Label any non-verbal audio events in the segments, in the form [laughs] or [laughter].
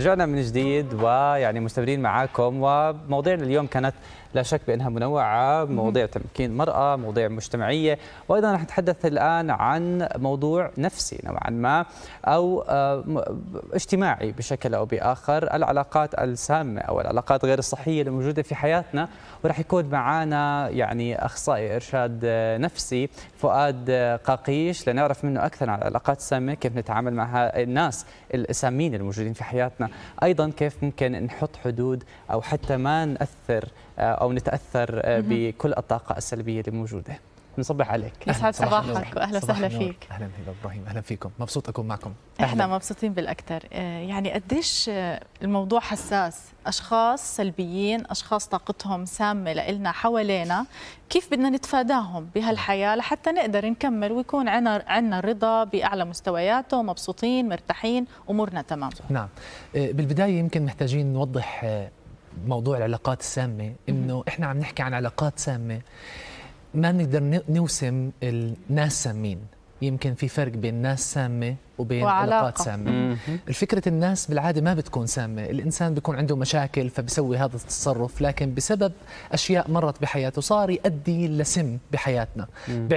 رجعنا من جديد ويعني مستمرين معاكم ومواضيعنا اليوم كانت لا شك بانها منوعه، مواضيع تمكين المراه، مواضيع مجتمعيه، وايضا رح نتحدث الان عن موضوع نفسي نوعا ما او آه، اجتماعي بشكل او باخر، العلاقات السامه او العلاقات غير الصحيه الموجوده في حياتنا، ورح يكون معنا يعني اخصائي ارشاد آه، نفسي فؤاد آه، قاقيش لنعرف منه اكثر عن العلاقات السامه، كيف نتعامل مع الناس السامين الموجودين في حياتنا. ايضا كيف ممكن نحط حدود او حتى ما ناثر آه، او نتاثر آه، بكل الطاقه السلبيه الموجوده نصبح عليك يسعد صباحك واهلا وسهلا فيك اهلا هبه ابراهيم اهلا فيكم مبسوط اكون معكم احنا مبسوطين بالاكثر آه، يعني قديش آه، الموضوع حساس اشخاص سلبيين اشخاص طاقتهم سامه لنا حوالينا كيف بدنا نتفاداهم بهالحياه لحتى نقدر نكمل ويكون عنا عنا الرضا باعلى مستوياته مبسوطين مرتاحين امورنا تمام نعم آه، بالبدايه يمكن محتاجين نوضح موضوع العلاقات السامه انه احنا عم نحكي عن علاقات سامه ما بنقدر نوسم الناس سامين يمكن في فرق بين ناس سامه وبين وعلاقة. علاقات سامه الفكره الناس بالعاده ما بتكون سامه الانسان بيكون عنده مشاكل فبسوي هذا التصرف لكن بسبب اشياء مرت بحياته صار يؤدي لسم بحياتنا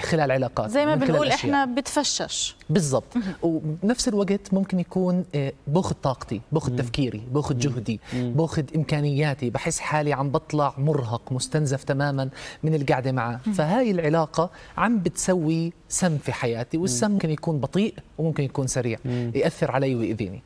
خلال علاقات زي ما بنقول احنا بتفشش بالضبط وبنفس الوقت ممكن يكون آه، باخذ طاقتي باخذ تفكيري باخذ جهدي باخذ امكانياتي بحس حالي عم بطلع مرهق مستنزف تماما من القعده معه فهاي العلاقه عم بتسوي سم في حياتي والسم ممكن يكون بطيء وممكن يكون سريع مم. ياثر علي ويؤذيني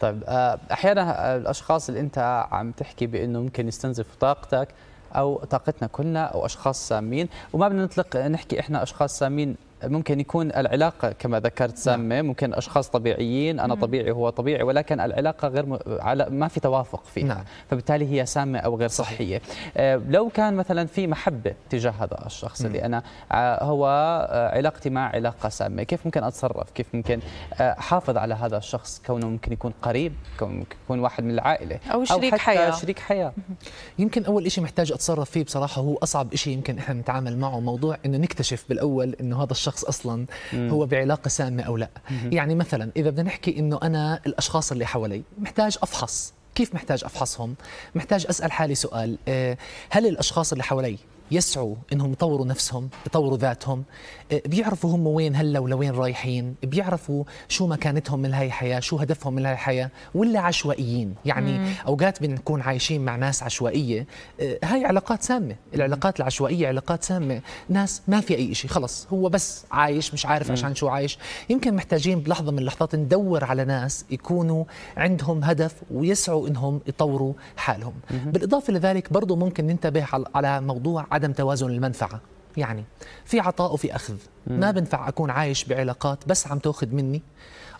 طيب آه، احيانا آه، الاشخاص اللي انت عم تحكي بانه ممكن يستنزف طاقتك او طاقتنا كلنا او اشخاص سامين وما بدنا نطلق نحكي احنا اشخاص سامين ممكن يكون العلاقة كما ذكرت نعم. سامة ممكن أشخاص طبيعيين أنا طبيعي هو طبيعي ولكن العلاقة غير م... على ما في توافق فيها نعم. فبالتالي هي سامة أو غير صحية آه، لو كان مثلا في محبة تجاه هذا الشخص اللي أنا آه، هو آه، علاقتي مع علاقة سامة كيف ممكن أتصرف كيف ممكن أحافظ على هذا الشخص كونه ممكن يكون قريب كونه ممكن يكون واحد من العائلة أو شريك أو حياة شريك حياة يمكن أول شيء محتاج أتصرف فيه بصراحة هو أصعب شيء يمكن إحنا نتعامل معه موضوع إنه نكتشف بالأول إنه هذا الشخص الشخص اصلا مم. هو بعلاقه سامه او لا مم. يعني مثلا اذا بدنا نحكي انه انا الاشخاص اللي حوالي محتاج افحص كيف محتاج افحصهم محتاج اسال حالي سؤال آه، هل الاشخاص اللي حوالي يسعوا انهم يطوروا نفسهم يطوروا ذاتهم آه، بيعرفوا هم وين هلا ولوين رايحين بيعرفوا شو مكانتهم من هاي الحياه شو هدفهم من هاي الحياه ولا عشوائيين يعني مم. اوقات بنكون عايشين مع ناس عشوائيه آه، هاي علاقات سامه العلاقات العشوائيه علاقات سامه ناس ما في اي شيء خلص هو بس عايش مش عارف عشان شو عايش يمكن محتاجين بلحظه من اللحظات ندور على ناس يكونوا عندهم هدف ويسعوا انهم يطوروا حالهم مم. بالاضافه لذلك برضه ممكن ننتبه على موضوع عدم توازن المنفعه يعني في عطاء وفي اخذ ما بنفع اكون عايش بعلاقات بس عم تاخذ مني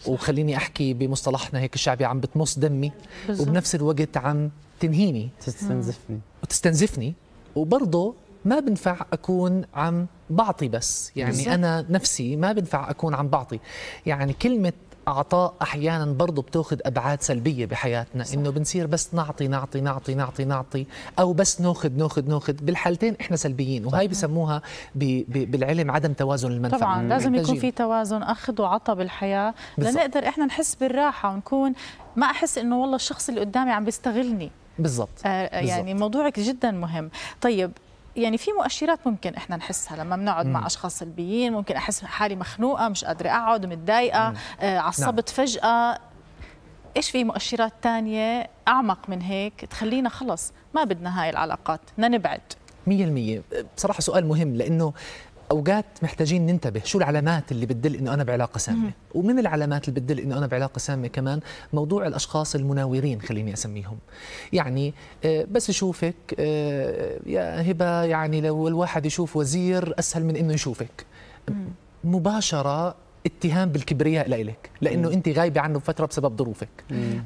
وخليني احكي بمصطلحنا هيك الشعبي عم بتمص دمي وبنفس الوقت عم تنهيني تستنزفني وتستنزفني وبرضه ما بنفع اكون عم بعطي بس يعني انا نفسي ما بنفع اكون عم بعطي يعني كلمه اعطاء احيانا برضه بتاخذ ابعاد سلبيه بحياتنا صح. انه بنصير بس نعطي نعطي نعطي نعطي نعطي او بس ناخذ ناخذ ناخذ بالحالتين احنا سلبيين وهي بسموها بالعلم عدم توازن المنفعه طبعا لازم يكون في توازن اخذ وعطاء بالحياه لنقدر احنا نحس بالراحه ونكون ما احس انه والله الشخص اللي قدامي عم بيستغلني بالضبط آه, آه، يعني بالزبط. موضوعك جدا مهم طيب يعني في مؤشرات ممكن احنا نحسها لما بنقعد مع اشخاص سلبيين ممكن احس حالي مخنوقه مش قادره اقعد متضايقه آه عصبت نعم. فجاه ايش في مؤشرات تانية اعمق من هيك تخلينا خلص ما بدنا هاي العلاقات بدنا نبعد 100% بصراحه سؤال مهم لانه اوقات محتاجين ننتبه شو العلامات اللي بتدل انه انا بعلاقه سامه ومن العلامات اللي بتدل انه انا بعلاقه سامه كمان موضوع الاشخاص المناورين خليني اسميهم يعني آه، بس يشوفك آه، يا هبه يعني لو الواحد يشوف وزير اسهل من انه يشوفك مباشره اتهام بالكبرياء لإلك لانه انت غايبه عنه فتره بسبب ظروفك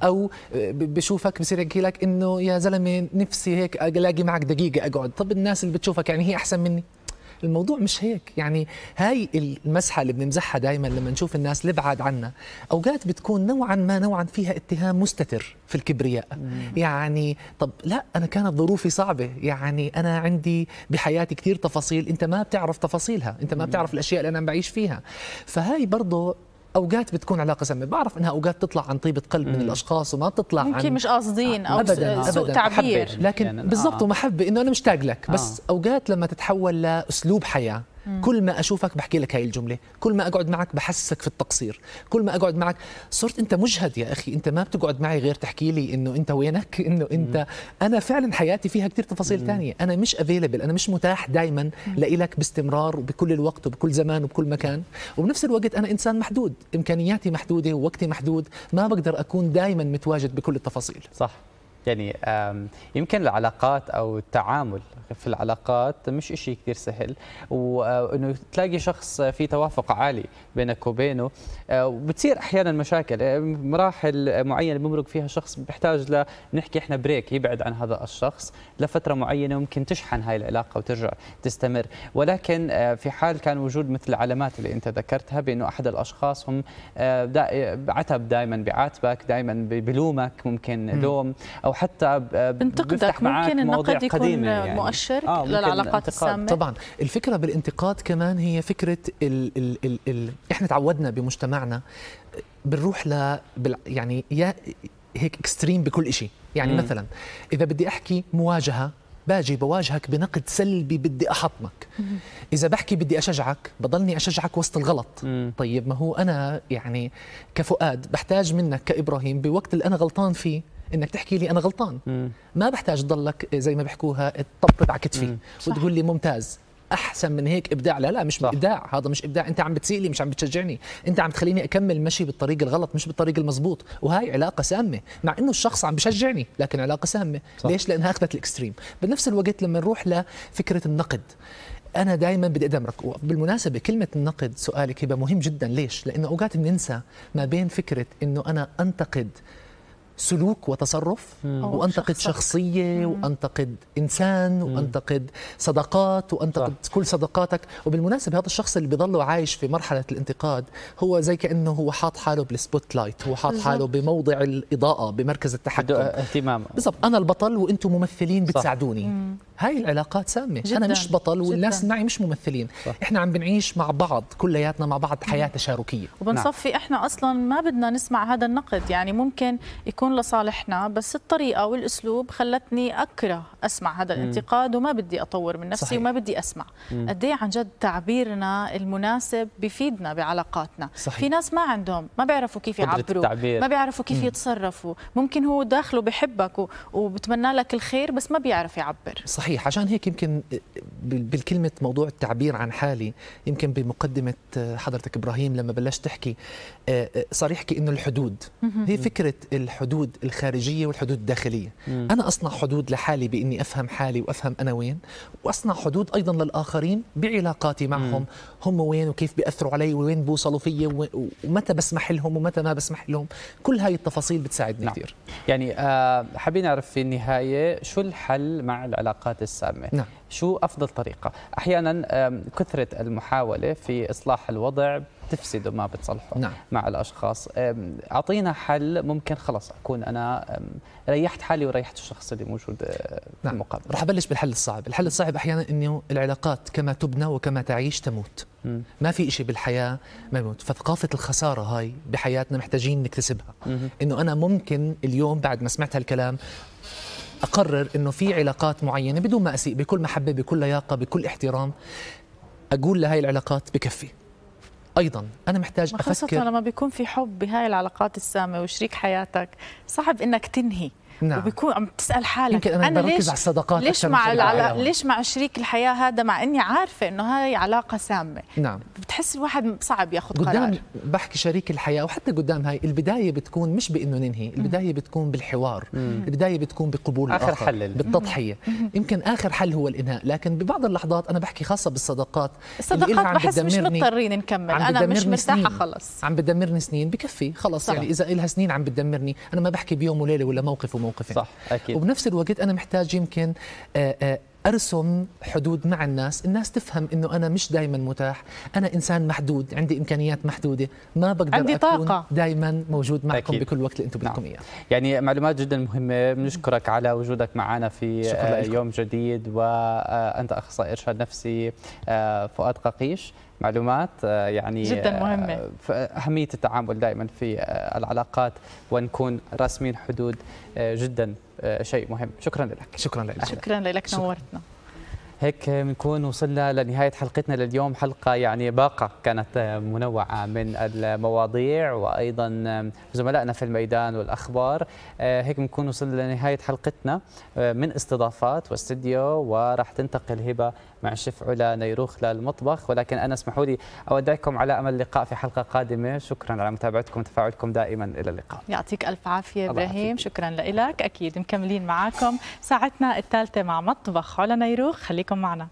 او آه، بشوفك بصير يحكي لك انه يا زلمه نفسي هيك الاقي معك دقيقه اقعد طب الناس اللي بتشوفك يعني هي احسن مني الموضوع مش هيك يعني هاي المسحه اللي بنمزحها دائما لما نشوف الناس بعاد عنا اوقات بتكون نوعا ما نوعا فيها اتهام مستتر في الكبرياء يعني طب لا انا كانت ظروفي صعبه يعني انا عندي بحياتي كثير تفاصيل انت ما بتعرف تفاصيلها انت ما بتعرف الاشياء اللي انا بعيش فيها فهاي برضه اوقات بتكون علاقه سامه بعرف انها اوقات تطلع عن طيبه قلب من الاشخاص وما تطلع ممكن عن مش قاصدين او أبداً سوء أبداً تعبير لكن يعني بالضبط آه. ومحبه انه انا مشتاق لك بس آه. اوقات لما تتحول لاسلوب حياه كل ما اشوفك بحكي لك هاي الجمله كل ما اقعد معك بحسسك في التقصير كل ما اقعد معك صرت انت مجهد يا اخي انت ما بتقعد معي غير تحكي لي انه انت وينك [laughs] انه انت مم. انا فعلا حياتي فيها كثير تفاصيل ثانيه انا مش افيلبل انا مش متاح دائما لك باستمرار وبكل الوقت وبكل زمان وبكل مكان وبنفس الوقت انا انسان محدود امكانياتي محدوده ووقتي محدود ما بقدر اكون دائما متواجد بكل التفاصيل صح يعني يمكن العلاقات او التعامل في العلاقات مش شيء كثير سهل وانه تلاقي شخص في توافق عالي بينك وبينه آه، وبتصير احيانا مشاكل آه، مراحل معينه بمرق فيها شخص بيحتاج لنحكي احنا بريك يبعد عن هذا الشخص لفتره معينه ممكن تشحن هاي العلاقه وترجع تستمر ولكن آه، في حال كان وجود مثل العلامات اللي انت ذكرتها بانه احد الاشخاص هم عتب دائما بيعاتبك دائما بلومك ممكن لوم او او حتى بنتقدك ممكن النقد يكون قديمة يعني. مؤشر آه للعلاقات السامه طبعا الفكره بالانتقاد كمان هي فكره الـ الـ الـ الـ احنا تعودنا بمجتمعنا بنروح ل يعني يا هيك اكستريم بكل شيء يعني م. مثلا اذا بدي احكي مواجهه باجي بواجهك بنقد سلبي بدي احطمك اذا بحكي بدي اشجعك بضلني اشجعك وسط الغلط مم. طيب ما هو انا يعني كفؤاد بحتاج منك كابراهيم بوقت اللي انا غلطان فيه انك تحكي لي انا غلطان ما بحتاج تضلك زي ما بيحكوها تطبطب على كتفي وتقول لي ممتاز احسن من هيك ابداع لا لا مش صح. ابداع هذا مش ابداع انت عم بتسيء لي مش عم بتشجعني انت عم تخليني اكمل مشي بالطريق الغلط مش بالطريق المزبوط وهي علاقه سامه مع انه الشخص عم بشجعني لكن علاقه سامه صح. ليش لانها اخذت الاكستريم بنفس الوقت لما نروح لفكره النقد انا دائما بدي ادمرك وبالمناسبه كلمه النقد سؤالك هبه مهم جدا ليش لانه اوقات بننسى ما بين فكره انه انا انتقد سلوك وتصرف وانتقد شخصيه وانتقد انسان وانتقد صداقات وانتقد صح. كل صداقاتك وبالمناسبه هذا الشخص اللي بضله عايش في مرحله الانتقاد هو زي كانه هو حاط حاله بالسبوت لايت هو حاط حاله بموضع الاضاءه بمركز التحكم اهتمام بالضبط انا البطل وانتم ممثلين بتساعدوني صح. هاي العلاقات سامه جداً. انا مش بطل والناس جداً. معي مش ممثلين صح. احنا عم بنعيش مع بعض كلياتنا مع بعض حياه تشاركيه وبنصفي نعم. احنا اصلا ما بدنا نسمع هذا النقد يعني ممكن يكون لصالحنا بس الطريقه والاسلوب خلتني اكره اسمع هذا الانتقاد وما بدي اطور من نفسي صحيح. وما بدي اسمع قد إيه عن جد تعبيرنا المناسب بفيدنا بعلاقاتنا صحيح. في ناس ما عندهم ما بيعرفوا كيف يعبروا التعبير. ما بيعرفوا كيف مم. يتصرفوا ممكن هو داخله بحبك وبتمنى لك الخير بس ما بيعرف يعبر صحيح صحيح عشان هيك يمكن بالكلمة موضوع التعبير عن حالي يمكن بمقدمة حضرتك إبراهيم لما بلشت تحكي آه، آه، صريح كأنه الحدود هي فكرة الحدود الخارجية والحدود الداخلية أنا أصنع حدود لحالي بإني أفهم حالي وأفهم أنا وين وأصنع حدود أيضا للآخرين بعلاقاتي معهم هم وين وكيف بيأثروا علي وين بوصلوا في ومتى بسمح لهم ومتى ما بسمح لهم كل هاي التفاصيل بتساعدني نعم. كثير يعني آه، حابين نعرف في النهاية شو الحل مع العلاقات السامة نعم. شو أفضل طريقة أحيانا كثرة المحاولة في إصلاح الوضع بتفسده ما بتصلحه نعم. مع الاشخاص اعطينا حل ممكن خلص اكون انا ريحت حالي وريحت الشخص اللي موجود أه، في نعم. المقابل رح ابلش بالحل الصعب الحل الصعب احيانا انه العلاقات كما تبنى وكما تعيش تموت ما في شيء بالحياه ما يموت فثقافه الخساره هاي بحياتنا محتاجين نكتسبها انه انا ممكن اليوم بعد ما سمعت هالكلام اقرر انه في علاقات معينه بدون ما اسيء بكل محبه بكل لياقه بكل احترام اقول لهي العلاقات بكفي ايضا انا محتاج افكر خاصه لما بيكون في حب بهاي العلاقات السامه وشريك حياتك صعب انك تنهي نعم. وبكون عم تسال حالك يمكن انا, أنا ليش على الصداقات ليش مع ليش مع شريك الحياه هذا مع اني عارفه انه هاي علاقه سامه نعم بتحس الواحد صعب ياخذ قرار قدام بحكي شريك الحياه وحتى قدام هاي البدايه بتكون مش بانه ننهي البدايه بتكون بالحوار مم. البدايه بتكون بقبول اخر الآخر. حل بالتضحيه مم. يمكن اخر حل هو الانهاء لكن ببعض اللحظات انا بحكي خاصه بالصداقات الصداقات بحس مش مضطرين نكمل انا مش مرتاحه خلص عم بدمرني سنين بكفي خلص يعني اذا لها سنين عم بتدمرني انا ما بحكي بيوم وليله ولا موقف موقفين صح اكيد وبنفس الوقت انا محتاج يمكن آه، آه، ارسم حدود مع الناس الناس تفهم انه انا مش دائما متاح انا انسان محدود عندي امكانيات محدوده ما بقدر عندي طاقة. دائما موجود معكم أكيد. بكل وقت اللي انتم نعم. بدكم اياه يعني معلومات جدا مهمه بنشكرك على وجودك معنا في آه، يوم جديد وانت اخصائي ارشاد نفسي فؤاد ققيش معلومات آه، يعني جدا آه، مهمة أهمية التعامل دائما في آه، العلاقات ونكون راسمين حدود جدا شيء مهم شكرا لك شكرا لك شكرا لك نورتنا هيك بنكون وصلنا لنهاية حلقتنا لليوم حلقة يعني باقة كانت منوعة من المواضيع وأيضا زملائنا في الميدان والأخبار هيك بنكون وصلنا لنهاية حلقتنا من استضافات واستديو وراح تنتقل هبة مع شيف علا نيروخ للمطبخ ولكن أنا اسمحوا لي أودعكم على أمل اللقاء في حلقة قادمة شكرا على متابعتكم وتفاعلكم دائما إلى اللقاء يعطيك ألف عافية إبراهيم شكرا لك أكيد مكملين معاكم ساعتنا الثالثة مع مطبخ علا نيروخ خليكم معنا